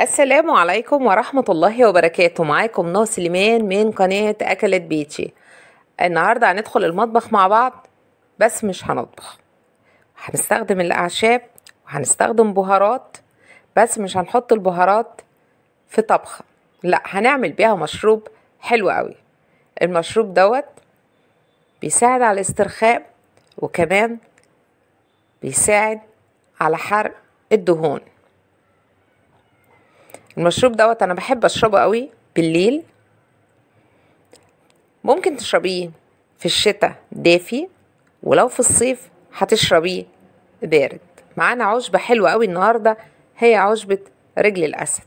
السلام عليكم ورحمة الله وبركاته معاكم نو سليمان من قناة أكلت بيتي النهاردة هندخل المطبخ مع بعض بس مش هنطبخ هنستخدم الأعشاب وهنستخدم بهارات بس مش هنحط البهارات في طبخة لا هنعمل بيها مشروب حلو قوي المشروب دوت بيساعد على الاسترخاء وكمان بيساعد على حرق الدهون المشروب دوت انا بحب اشربه قوي بالليل ممكن تشربيه في الشتاء دافي ولو في الصيف هتشربيه بارد معانا عشبة حلوة قوي النهاردة هي عشبة رجل الأسد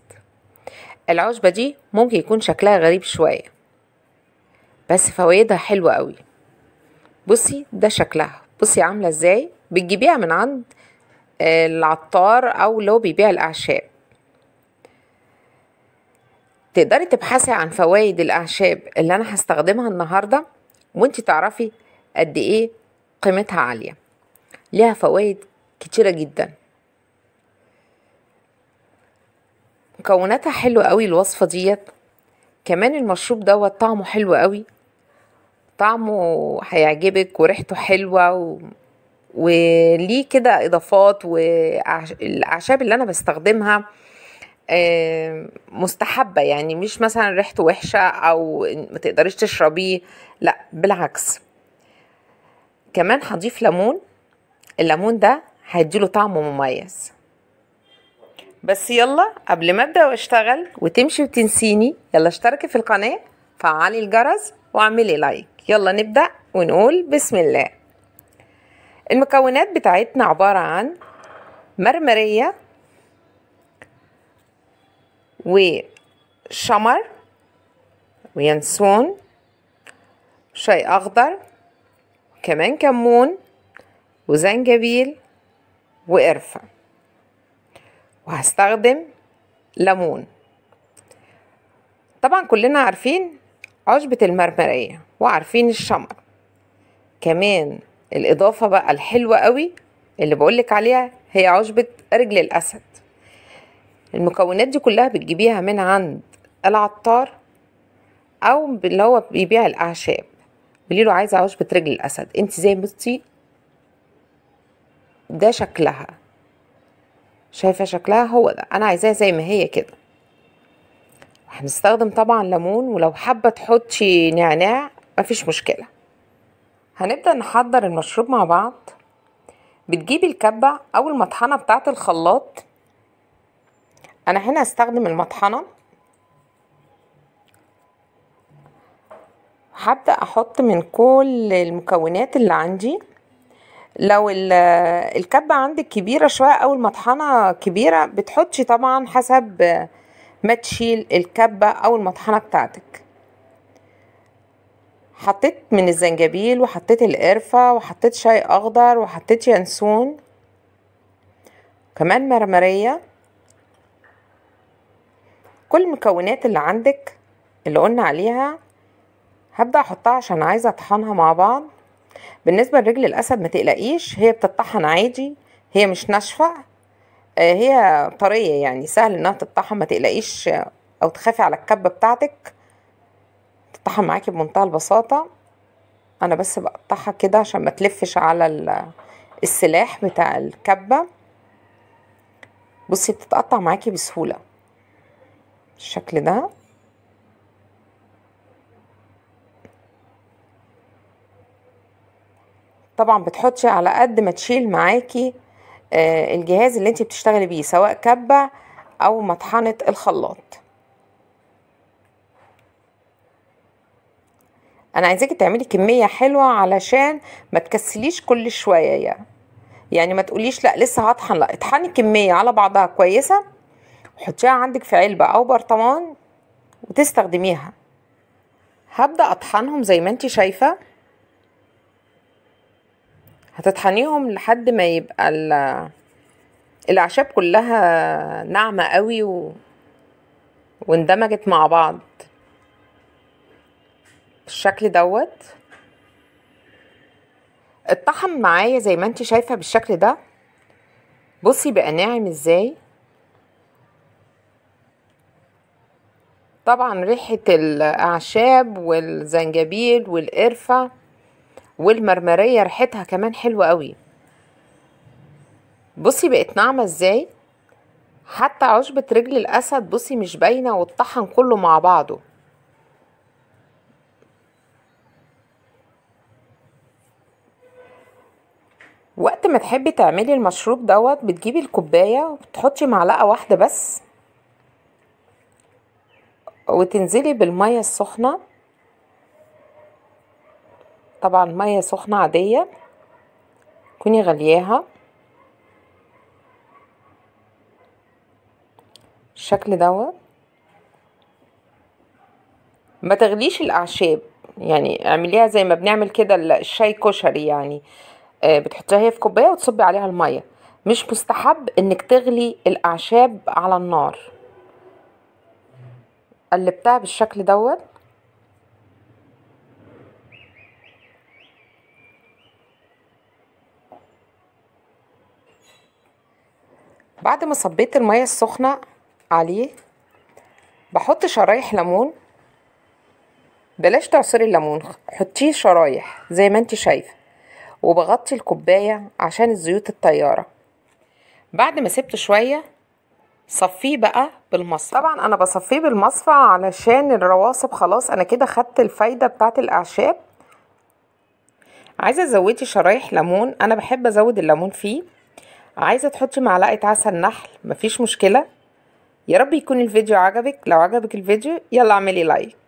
العشبة دي ممكن يكون شكلها غريب شوية بس فوائدها حلوة قوي بصي ده شكلها بصي عاملة ازاي بتجيبيها من عند آه، العطار او لو بيبيع الأعشاب تقدري تبحثي عن فوائد الاعشاب اللي انا هستخدمها النهارده وانت تعرفي قد ايه قيمتها عاليه ليها فوائد كتيره جدا مكوناتها حلوه قوي الوصفه ديت كمان المشروب دوت طعمه حلو قوي طعمه هيعجبك وريحته حلوه و... وليه كده اضافات والاعشاب اللي انا بستخدمها مستحبه يعني مش مثلا ريحته وحشه او ما تقدريش تشربيه لا بالعكس كمان هضيف ليمون الليمون ده هيديله طعم مميز بس يلا قبل ما ابدا واشتغل وتمشي وتنسيني يلا اشتركي في القناه فعلي الجرس واعملي لايك يلا نبدا ونقول بسم الله المكونات بتاعتنا عباره عن مرمريه وشمر وينسون شاي أخضر وكمان كمون وزنجبيل وقرفة وهستخدم ليمون طبعا كلنا عارفين عشبة المرمرية وعارفين الشمر كمان الإضافة بقى الحلوة قوي اللي بقولك عليها هي عشبة رجل الأسد المكونات دي كلها بتجيبيها من عند العطار او اللي هو بيبيع الاعشاب قولي له عايزه عشبه رجل الاسد انت زي ما بصي ده شكلها شايفه شكلها هو ده انا عايزاها زي ما هي كده هنستخدم طبعا ليمون ولو حابه تحطي نعناع مفيش مشكله هنبدا نحضر المشروب مع بعض بتجيبي الكبه او المطحنه بتاعه الخلاط انا هنا هستخدم المطحنه هبدا احط من كل المكونات اللي عندي لو الكبه عندك كبيره شويه او المطحنه كبيره بتحطي طبعا حسب ما تشيل الكبه او المطحنه بتاعتك حطيت من الزنجبيل وحطيت القرفه وحطيت شاي اخضر وحطيت ينسون كمان مرمريه كل المكونات اللي عندك اللي قلنا عليها هبدأ احطها عشان عايزة اطحنها مع بعض بالنسبة لرجل الاسد ما تقلقيش هي بتطحن عادي هي مش ناشفة آه، هي طرية يعني سهل انها تطحن ما تقلقيش او تخافي على الكبة بتاعتك تطحن معاكي بمنتهى البساطة انا بس بقطعها كده عشان ما تلفش على السلاح بتاع الكبة بصي بتتقطع معاكي بسهولة بالشكل ده طبعا بتحطي على قد ما تشيل معاكي آه الجهاز اللي انت بتشتغلي بيه سواء كبة او مطحنة الخلاط انا عايزاكي تعملي كمية حلوة علشان ما تكسليش كل شوية يعني يعني ما تقوليش لا لسه هطحن لا اطحني كمية على بعضها كويسة وحطيها عندك في علبة أو برطمان وتستخدميها هبدأ أطحنهم زي ما انتي شايفة هتطحنيهم لحد ما يبقى الأعشاب كلها ناعمة قوي و... واندمجت مع بعض بالشكل دوت الطحن معايا زي ما انت شايفة بالشكل ده بصي بقى ناعم ازاي طبعا ريحة الأعشاب والزنجبيل والقرفة والمرمرية ريحتها كمان حلوة قوي بصي بقت ناعمة ازاي حتى عشبة رجل الأسد بصي مش باينة والطحن كله مع بعضه وقت ما تحبي تعملي المشروب دوت بتجيبي الكوباية وتحطي معلقة واحدة بس وتنزلي بالمية السخنة طبعا مية سخنة عادية كوني غلياها الشكل دوت ما تغليش الاعشاب يعني اعمليها زي ما بنعمل كده الشاي كشري يعني آه، بتحطيها هي في كوبايه وتصبي عليها الميه مش مستحب انك تغلي الاعشاب على النار قلبتها بالشكل دوت بعد ما صبيت المية السخنة عليه بحط شرايح ليمون بلاش تعصري الليمون حطيه شرايح زي ما انت شايفه وبغطي الكوبايه عشان الزيوت الطياره بعد ما سبت شويه صفيه بقى بالمصفى طبعا انا بصفيه بالمصفى علشان الرواسب خلاص انا كده خدت الفايده بتاعت الاعشاب عايزه تزودي شرايح ليمون انا بحب ازود الليمون فيه عايزه تحطي معلقه عسل نحل مفيش مشكله يا رب يكون الفيديو عجبك لو عجبك الفيديو يلا اعملي لايك